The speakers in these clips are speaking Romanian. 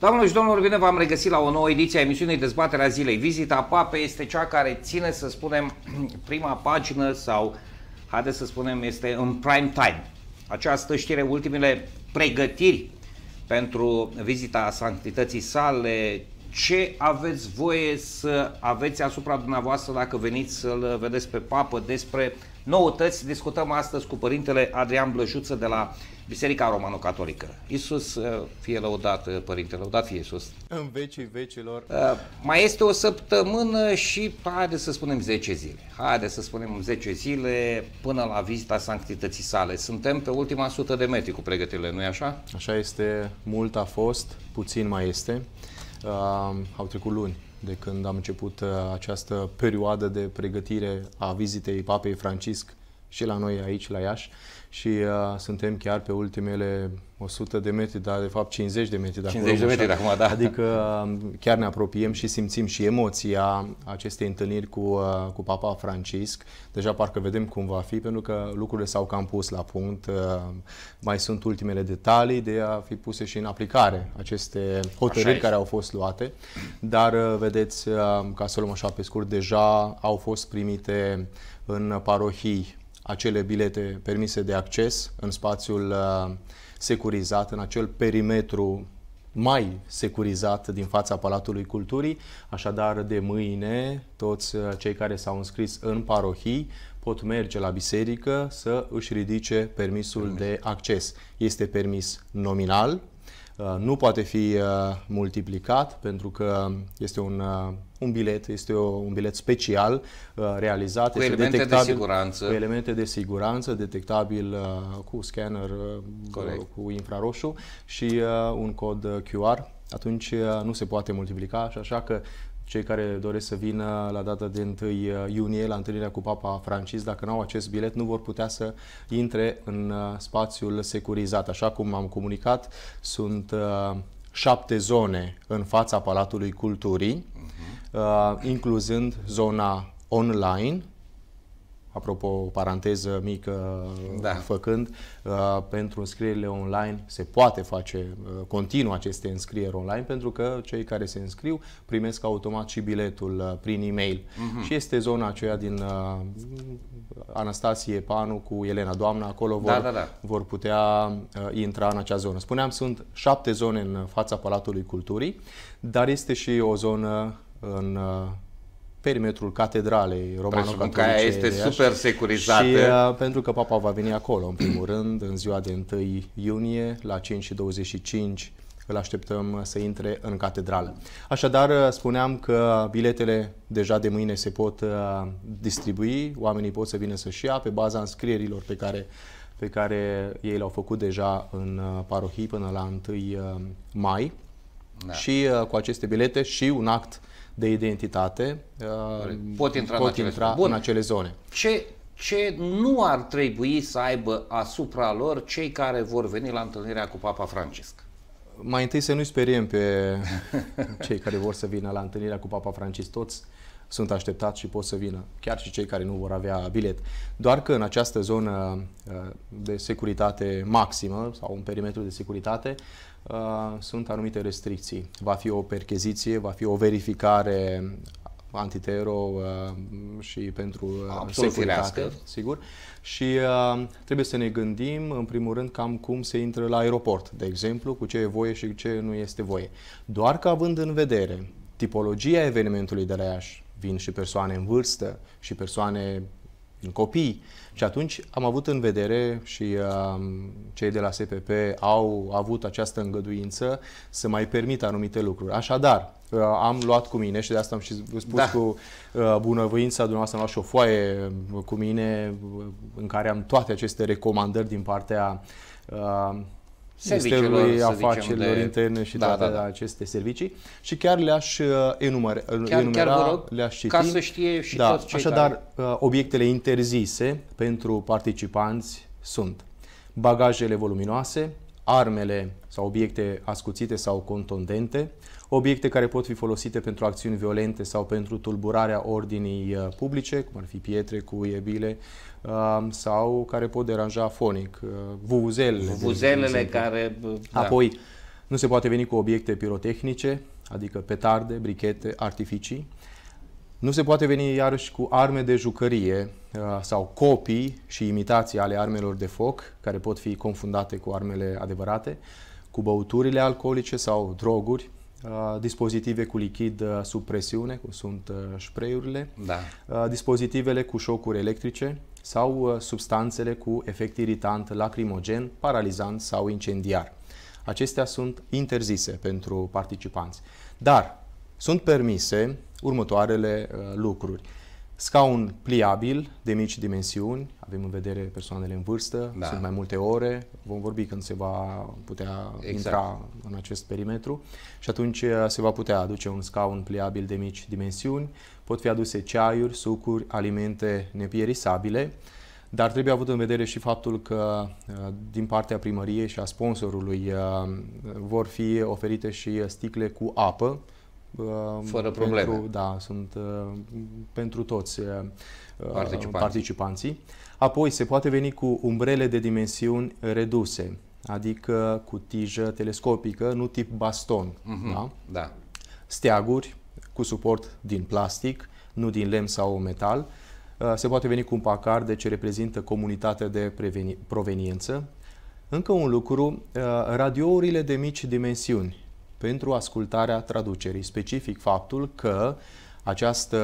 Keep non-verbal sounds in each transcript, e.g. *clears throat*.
Doamnelor și domnilor, bine v-am regăsit la o nouă ediție a emisiunii Dezbaterea Zilei. Vizita PAPE este cea care ține, să spunem, *clears throat* prima pagină sau, haideți să spunem, este în prime time. Această știre, ultimele pregătiri pentru vizita sanctității sale, ce aveți voie să aveți asupra dumneavoastră dacă veniți să-l vedeți pe papă despre noutăți. Discutăm astăzi cu părintele Adrian Blăjuță de la uh, Biserica Romano-Catolică. Iisus, uh, fie lăudat, uh, Părinte, lăudat fie Iisus. În vecii vecilor. Uh, mai este o săptămână și, haide să spunem, 10 zile. Haide să spunem 10 zile până la vizita sanctității sale. Suntem pe ultima sută de metri cu pregătirile, nu-i așa? Așa este, mult a fost, puțin mai este. Uh, au trecut luni de când am început această perioadă de pregătire a vizitei Papei Francisc și la noi aici, la Iași, și uh, suntem chiar pe ultimele 100 de metri, dar de fapt 50 de metri. 50 de metri, acum, da. Adică um, chiar ne apropiem și simțim și emoția acestei întâlniri cu, uh, cu Papa Francisc. Deja parcă vedem cum va fi, pentru că lucrurile s-au cam pus la punct. Uh, mai sunt ultimele detalii de a fi puse și în aplicare aceste hotărâri care au fost luate. Dar, uh, vedeți, uh, ca să luăm așa pe scurt, deja au fost primite în parohii acele bilete permise de acces în spațiul uh, securizat, în acel perimetru mai securizat din fața Palatului Culturii. Așadar, de mâine, toți uh, cei care s-au înscris în parohii pot merge la biserică să își ridice permisul de acces. Este permis nominal, Uh, nu poate fi uh, multiplicat pentru că este un, uh, un bilet, este un bilet special realizat. Cu elemente de siguranță. Cu elemente de siguranță, detectabil cu scanner, Corect. cu infraroșu și un cod QR atunci nu se poate multiplica și așa că cei care doresc să vină la data de 1 uh, iunie la întâlnirea cu Papa Francis, dacă nu au acest bilet, nu vor putea să intre în uh, spațiul securizat. Așa cum am comunicat, sunt uh, șapte zone în fața Palatului Culturii, uh-huh. incluzând zona online, apropo, o paranteză mică da. făcând, uh, pentru înscrierile online se poate face uh, continuu aceste înscrieri online pentru că cei care se înscriu primesc automat și biletul uh, prin e-mail. Uh-huh. Și este zona aceea din Anastasie Panu cu Elena Doamna, acolo da, vor, da, da, da. vor putea intra în acea zonă. Spuneam, sunt șapte zone în fața Palatului Culturii, dar este și o zonă în perimetrul catedralei romano-catolice. Că aia este super securizată. Și uh, pentru că papa va veni acolo, în primul rând, în ziua de 1 iunie, la 5 și 25, îl așteptăm să intre în catedrală. Așadar, uh, spuneam că biletele deja de mâine se pot uh, distribui, oamenii pot să vină să-și ia pe baza înscrierilor pe care, pe care ei le-au făcut deja în uh, parohii până la 1 mai. Da. Și cu aceste bilete și un act uh, de identitate uh, pot intra, pot în, acele intra Bun. în acele zone. Ce, ce nu ar trebui să aibă asupra lor cei care vor veni la întâlnirea cu Papa Francisc? Mai întâi să nu-i speriem pe *laughs* cei care vor să vină la întâlnirea cu Papa Francis. Toți sunt așteptați și pot să vină, chiar și cei care nu vor avea bilet. Doar că în această zonă uh, de securitate maximă sau un perimetru de securitate uh, sunt anumite restricții. Va fi o percheziție, va fi o verificare antitero uh, și pentru uh, securitate, sigur. Și trebuie să ne gândim, în primul rând, cam cum se intră la aeroport, de exemplu, cu ce e voie și ce nu este voie. Doar că având în vedere tipologia evenimentului de la Iași. Vin și persoane în vârstă și persoane în copii. Și atunci am avut în vedere și um, cei de la SPP au avut această îngăduință să mai permită anumite lucruri. Așadar, uh, am luat cu mine și de asta am și spus da. cu uh, bunăvoința dumneavoastră, am luat și o foaie uh, cu mine uh, în care am toate aceste recomandări din partea uh, Ministerului Afacerilor de... Interne și da, toate da, da. aceste servicii și chiar le-aș uh, enumer, uh, chiar, enumera, chiar rog, le-aș citi. Ca să știe și da, toți cei Așadar, care... Uh, obiectele interzise pentru participanți sunt bagajele voluminoase, armele sau obiecte ascuțite sau contundente, obiecte care pot fi folosite pentru acțiuni violente sau pentru tulburarea ordinii uh, publice, cum ar fi pietre, cuiebile, uh, sau care pot deranja fonic, vuvuzelele. Uh, vuvuzelele care... Da. Apoi, nu se poate veni cu obiecte pirotehnice, adică petarde, brichete, artificii, nu se poate veni iarăși cu arme de jucărie uh, sau copii și imitații ale armelor de foc, care pot fi confundate cu armele adevărate, cu băuturile alcoolice sau droguri, uh, dispozitive cu lichid uh, sub presiune, cum sunt spray-urile, da. dispozitivele cu șocuri electrice sau substanțele cu efect irritant, lacrimogen, paralizant sau incendiar. Acestea sunt interzise pentru participanți. Dar sunt permise următoarele uh, lucruri. Scaun pliabil de mici dimensiuni, avem în vedere persoanele în vârstă, da. sunt mai multe ore, vom vorbi când se va putea exact. intra în acest perimetru și atunci uh, se va putea aduce un scaun pliabil de mici dimensiuni, pot fi aduse ceaiuri, sucuri, alimente nepierisabile, dar trebuie avut în vedere și faptul că uh, din partea primăriei și a sponsorului vor fi oferite și sticle cu apă, Ehm, Fără probleme. Pentru, da, sunt ehm, pentru toți ehm, participanții. participanții. Apoi se poate veni cu umbrele de dimensiuni reduse, adică cu tijă telescopică, nu tip baston. Uh-huh. Da? da. Steaguri cu suport din plastic, nu din lemn sau metal. Se poate veni cu un pacar, ce reprezintă comunitatea de proveniență. Încă un lucru, radiourile de mici dimensiuni, pentru ascultarea traducerii, specific faptul că această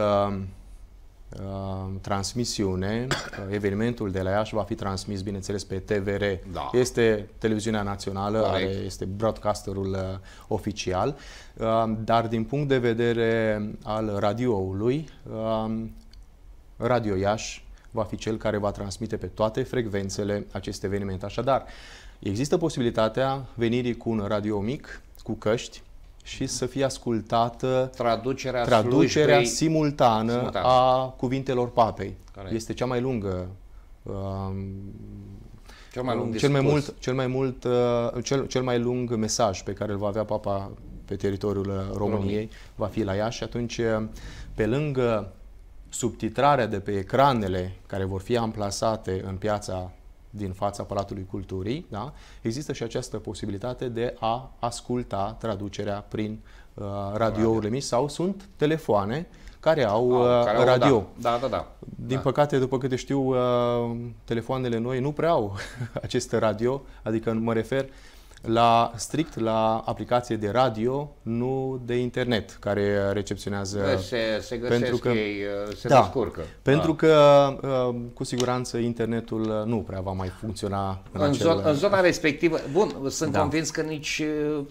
uh, transmisiune, uh, evenimentul de la Iași va fi transmis, bineînțeles, pe TVR. Da. Este televiziunea națională, are, este broadcasterul uh, oficial, dar din punct de vedere al radioului, Radio Iași va fi cel care va transmite pe toate frecvențele acest eveniment. Așadar, există posibilitatea venirii cu un radio mic, cu căști și să fie ascultată traducerea, traducerea simultană, simultan. a cuvintelor papei. Care este cea mai lungă um, cel mai lung, cel mai mult, cel mai mult uh, cel, cel mai lung mesaj pe care îl va avea papa pe teritoriul uh, României va fi la ea și atunci uh, pe lângă subtitrarea de pe ecranele care vor fi amplasate în piața din fața Palatului Culturii, da? există și această posibilitate de a asculta traducerea prin uh, radiourile mici sau sunt telefoane care au, au uh, care radio. Au, da, da, da. da. Din da. păcate, după câte știu, uh, telefoanele noi nu prea au *laughs* acest radio, adică mă refer la, strict la aplicație de radio, nu de internet, care recepționează. Se, se pentru că, ei, uh, se da, descurcă. Pentru da. că, uh, cu siguranță, internetul uh, nu prea va mai funcționa în, în, acel... zon, în zona respectivă. Bun, sunt da. convins că nici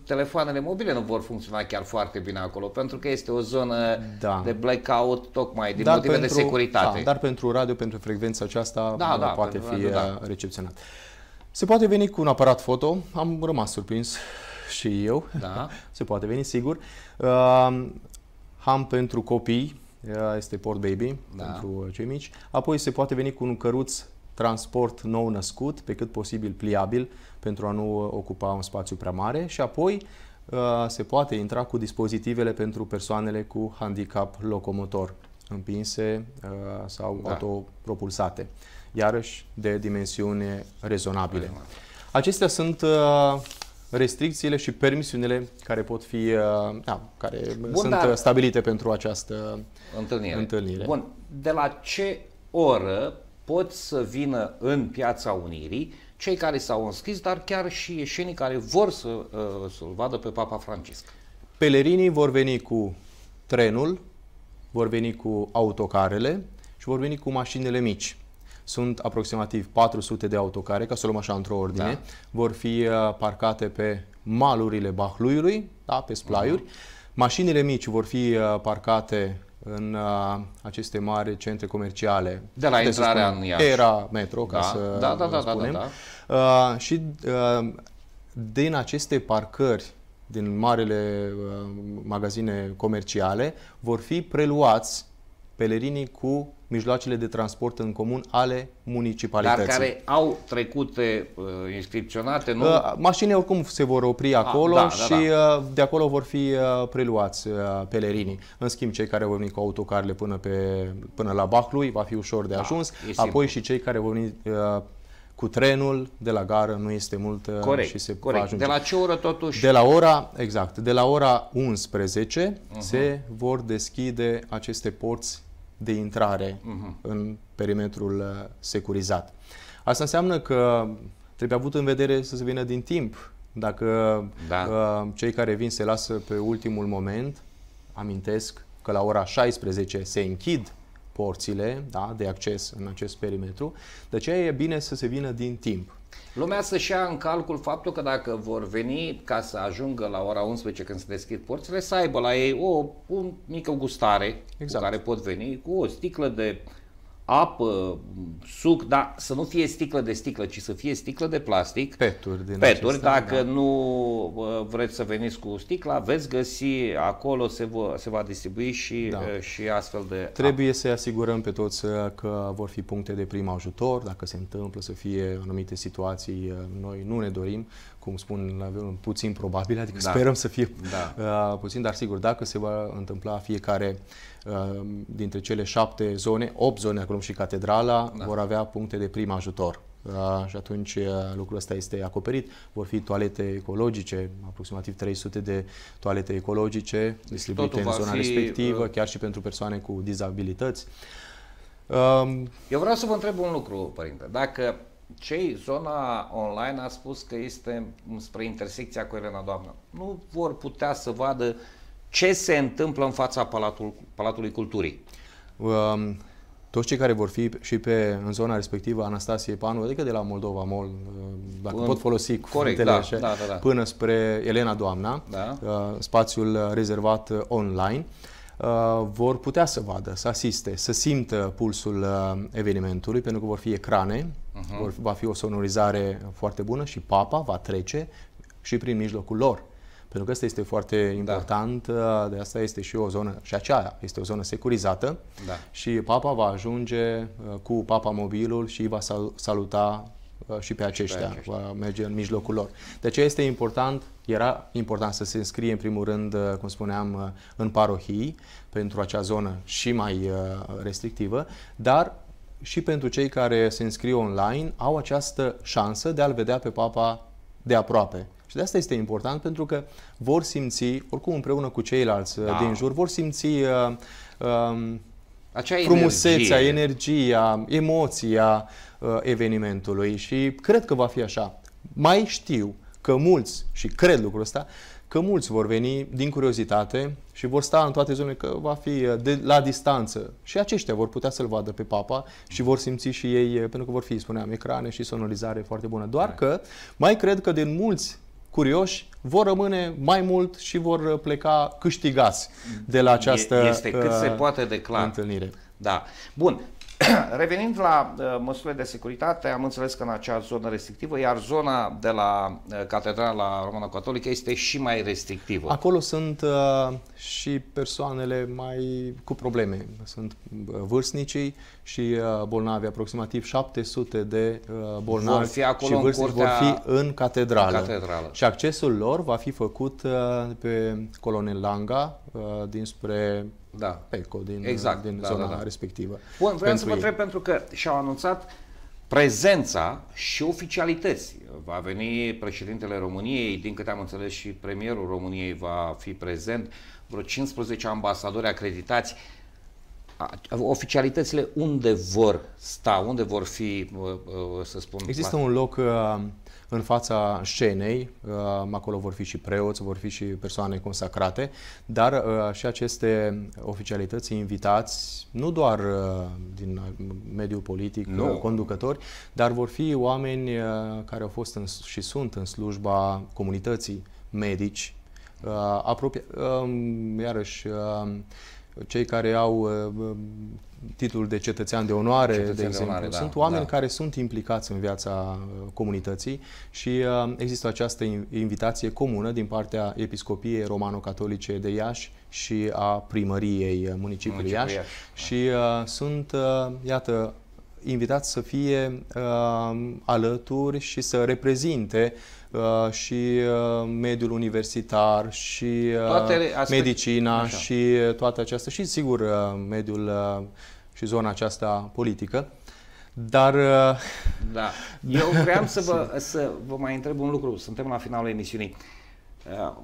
telefoanele mobile nu vor funcționa chiar foarte bine acolo, pentru că este o zonă da. de blackout tocmai din dar motive pentru, de securitate. Da, dar pentru radio, pentru frecvența aceasta, da, da, poate fi radio, da. recepționat. Se poate veni cu un aparat foto, am rămas surprins și eu, da. *laughs* se poate veni sigur. Uh, am pentru copii, uh, este Port Baby da. pentru cei mici. Apoi se poate veni cu un căruț transport nou născut, pe cât posibil pliabil, pentru a nu ocupa un spațiu prea mare și apoi uh, se poate intra cu dispozitivele pentru persoanele cu handicap locomotor împinse uh, sau da. autopropulsate, iarăși de dimensiune rezonabile. Acestea sunt uh, restricțiile și permisiunile care pot fi uh, da, care Bun, sunt dar, uh, stabilite pentru această întâlnire. întâlnire. Bun, de la ce oră pot să vină în Piața Unirii cei care s-au înscris, dar chiar și ieșenii care vor să, uh, să vadă pe Papa Francisc? Pelerinii vor veni cu trenul vor veni cu autocarele și vor veni cu mașinile mici. Sunt aproximativ 400 de autocare, ca să luăm așa într-o ordine, da. vor fi uh, parcate pe malurile Bahluiului, da, pe splaiuri. Uh-huh. Mașinile mici vor fi uh, parcate în uh, aceste mari centre comerciale. De la intrarea în Iași. Era metro, ca da, să da, da, da, spunem. Da, da, da. Uh, și uh, din aceste parcări din marele uh, magazine comerciale, vor fi preluați pelerinii cu mijloacele de transport în comun ale municipalității. Dar care au trecute uh, inscripționate, nu? Uh, mașinile oricum se vor opri ah, acolo ah, da, și da, da. Uh, de acolo vor fi uh, preluați uh, pelerinii. În schimb, cei care vor veni cu autocarele până, pe, până la Bahlui va fi ușor de da, ajuns, apoi simplu. și cei care vor veni uh, cu trenul de la gară nu este mult uh, corect, și se corect. ajunge. De la ce oră totuși? De la ora, exact, de la ora 11 uh-huh. se vor deschide aceste porți de intrare uh-huh. în perimetrul uh, securizat. Asta înseamnă că trebuie avut în vedere să se vină din timp. Dacă da. Uh, cei care vin se lasă pe ultimul moment, amintesc că la ora 16 se închid porțile da, de acces în acest perimetru. De aceea e bine să se vină din timp. Lumea să-și ia în calcul faptul că dacă vor veni ca să ajungă la ora 11 când se deschid porțile, să aibă la ei o, o mică gustare exact. cu care pot veni, cu o sticlă de apă, suc, dar să nu fie sticlă de sticlă, ci să fie sticlă de plastic. Peturi din Peturi, Acesta, dacă da. nu vreți să veniți cu sticla, veți găsi acolo, se va, se va distribui și, da. Eh, și astfel de Trebuie apă. să-i asigurăm pe toți eh, că vor fi puncte de prim ajutor, dacă se întâmplă să fie anumite situații, eh, noi nu ne dorim, cum spun, la puțin probabil, adică da. sperăm să fie da. uh, puțin, dar sigur, dacă se va întâmpla fiecare uh, dintre cele șapte zone, opt zone acum și catedrala, da. vor avea puncte de prim ajutor. Uh, și atunci uh, lucrul ăsta este acoperit. Vor fi toalete ecologice, aproximativ 300 de toalete ecologice deci distribuite în zona fi, respectivă, uh... chiar și pentru persoane cu dizabilități. Um, Eu vreau să vă întreb un lucru, părinte. Dacă cei, zona online a spus că este spre intersecția cu Elena Doamnă, nu vor putea să vadă ce se întâmplă în fața Palatul, Palatului Culturii. Um, toți cei care vor fi și pe, în zona respectivă Anastasie Panu, adică de la Moldova Mol, uh, dacă în, pot folosi corect, da, da așa, da, da, da. până spre Elena Doamna, da. Uh, spațiul rezervat online, uh, vor putea să vadă, să asiste, să simtă pulsul evenimentului, pentru că vor fi ecrane, uh-huh. vor, va fi o sonorizare foarte bună și papa va trece și prin mijlocul lor. Pentru că asta este foarte da. important, da. de asta este și o zonă, și aceea este o zonă securizată da. și papa va ajunge ă, cu papa mobilul și va saluta ă, și pe aceștia, și pe aceștia. va merge în mijlocul lor. De ce este important, era important să se înscrie în primul rând, cum spuneam, în parohii pentru acea zonă și mai restrictivă, dar și pentru cei care se înscriu online au această șansă de a-L vedea pe Papa de aproape. Și de asta este important pentru că vor simți, oricum împreună cu ceilalți uh, da. din jur, vor simți uh, uh, acea frumusețea, energie. energia, emoția uh, evenimentului și cred că va fi așa. Mai știu că mulți, și cred lucrul ăsta, că mulți vor veni din curiozitate și vor sta în toate zonele, că va fi uh, de, la distanță. Și aceștia vor putea să-l vadă pe papa și vor simți și ei, uh, pentru că vor fi, spuneam, ecrane și sonorizare foarte bună. Doar că mai cred că din mulți curioși, vor rămâne mai mult și vor pleca câștigați de la această Este cât se uh, poate de clar. întâlnire. Da. Bun. *clears throat* Revenind la uh, măsurile de securitate, am înțeles că în acea zonă restrictivă, iar zona de la uh, Catedrala Romano-Catolică este și mai restrictivă. Acolo sunt uh, și persoanele mai cu probleme. Sunt vârstnicii și bolnavi, aproximativ 700 de bolnavi vor fi acolo și vârstnici vor fi în catedrală. în catedrală. Și accesul lor va fi făcut pe colonel Langa, dinspre da. PECO din, exact, din da, zona da, da. respectivă. Bun, vreau să vă întreb pentru că și-au anunțat prezența și oficialități. Va veni președintele României, din câte am înțeles și premierul României va fi prezent, vreo 15 ambasadori acreditați oficialitățile unde vor sta, unde vor fi, uh, uh, să spun... Există un loc uh, în fața scenei, acolo vor fi și preoți, vor fi și persoane consacrate, dar și aceste oficialități invitați, nu doar din mediul politic, nu. conducători, dar vor fi oameni care au fost în, și sunt în slujba comunității, medici, apropia, um, iarăși um, cei care au uh, um, titlul de cetățean de onoare, cetățean de exemplu. De onoare, da, sunt da. oameni da. care sunt implicați în viața uh, comunității și uh, există această invitație comună din partea Episcopiei Romano-Catolice de Iași și a primăriei municipiului Iași. Iași. Și uh, sunt, uh, iată, invitat să fie uh, alături și să reprezinte uh, și uh, mediul universitar și uh, aspect... medicina Așa. și toată aceasta și sigur uh, mediul uh, și zona aceasta politică. Dar... Uh... *laughs* Da. *laughs* Eu vreau să vă, să vă mai întreb un lucru. Suntem la finalul emisiunii. Uh,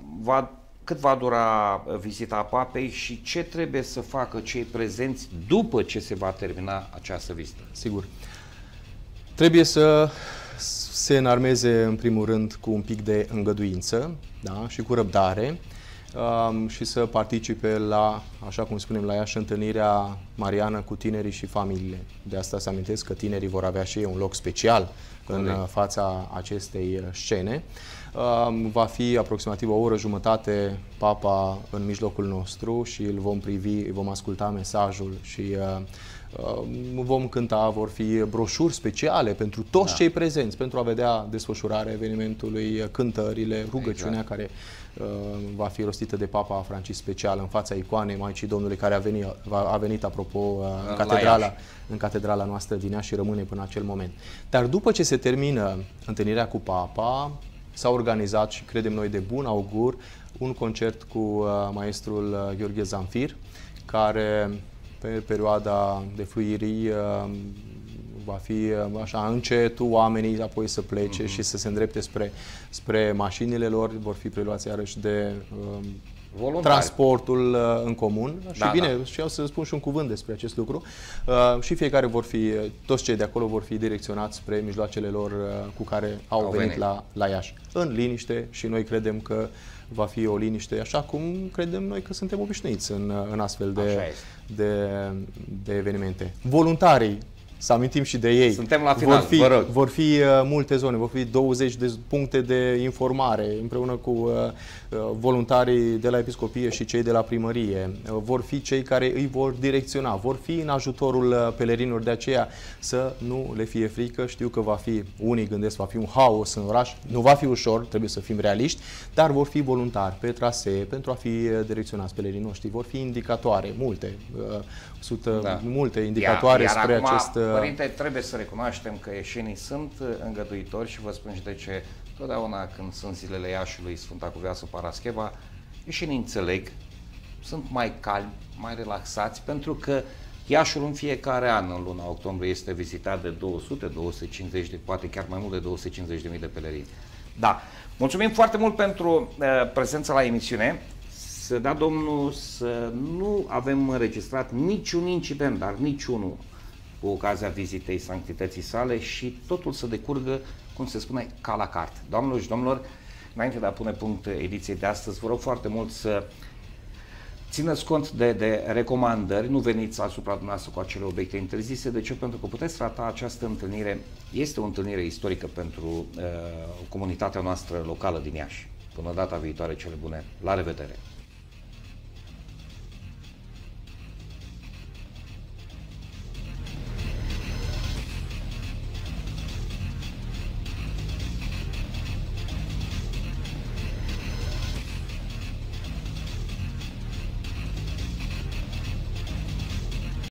cât va dura uh, vizita papei și ce trebuie să facă cei prezenți după ce se va termina această vizită? Sigur. Trebuie să se înarmeze în primul rând cu un pic de îngăduință da? și cu răbdare um, și să participe la, așa cum spunem, la și întâlnirea Mariană cu tinerii și familiile. De asta să amintesc că tinerii vor avea și ei un loc special Corect. în fața acestei uh, scene. Uh, Va fi aproximativ o oră jumătate Papa în mijlocul nostru și îl vom privi, vom asculta mesajul și uh, uh, vom cânta, vor fi broșuri speciale pentru toți da. cei prezenți, pentru a vedea desfășurarea evenimentului, cântările, rugăciunea exact. care uh, va fi rostită de Papa Francis special în fața icoanei Maicii Domnului care a venit, a venit apropo în catedrala, în catedrala noastră din ea și rămâne până acel moment. Dar după ce se termină întâlnirea cu Papa, s-a organizat și credem noi de bun augur un concert cu uh, maestrul uh, Gheorghe Zamfir, care pe perioada de fluirii uh, va fi așa încet, oamenii apoi să plece uh mhm. -huh. și să se îndrepte spre, spre mașinile lor, vor fi preluați iarăși de Voluntari. transportul uh, în comun. Da, și da, bine, da. și eu să spun și un cuvânt despre acest lucru. Uh, și fiecare vor fi, uh, toți cei de acolo vor fi direcționați spre mijloacele lor cu care au, au venit, venit. La, la Iași. În liniște și noi credem că va fi o liniște, așa cum credem noi că suntem obișnuiți în, în astfel de, de, de evenimente. Voluntarii să amintim și de ei. Suntem la final, vor fi, vă rog. Vor fi uh, multe zone, vor fi 20 de puncte de informare împreună cu uh, uh, voluntarii de la episcopie și cei de la primărie. Uh, vor fi cei care îi vor direcționa, vor fi în ajutorul uh, pelerinilor, de aceea să nu le fie frică. Știu că va fi, unii gândesc, va fi un haos în oraș, nu va fi ușor, trebuie să fim realiști, dar vor fi voluntari pe trasee pentru a fi uh, direcționați pelerinii noștri, vor fi indicatoare, multe, uh, uh da. multe indicatoare iar, iar spre acum... acest Părinte, trebuie să recunoaștem că ieșenii sunt uh, îngăduitori și vă spun și de ce. Totdeauna când sunt zilele Iașului, Sfânta Cuveasă, Parascheva, ieșenii înțeleg, sunt mai calmi, mai relaxați, pentru că Iașul în fiecare an, în luna octombrie, este vizitat de 200, 250, de, poate chiar mai mult de 250.000 de pelerini. Da. Mulțumim foarte mult pentru uh, prezența la emisiune. Să da, domnul, să nu avem înregistrat niciun incident, dar niciunul cu ocazia vizitei sanctității sale și totul să decurgă, cum se spune, ca la carte. Doamnelor și domnilor, înainte de a pune punct ediției de astăzi, vă rog foarte mult să Țineți cont de, de recomandări, nu veniți asupra dumneavoastră cu acele obiecte interzise. De ce? Pentru că puteți trata această întâlnire, este o întâlnire istorică pentru uh, comunitatea noastră locală din Iași. Până data viitoare, cele bune. La revedere!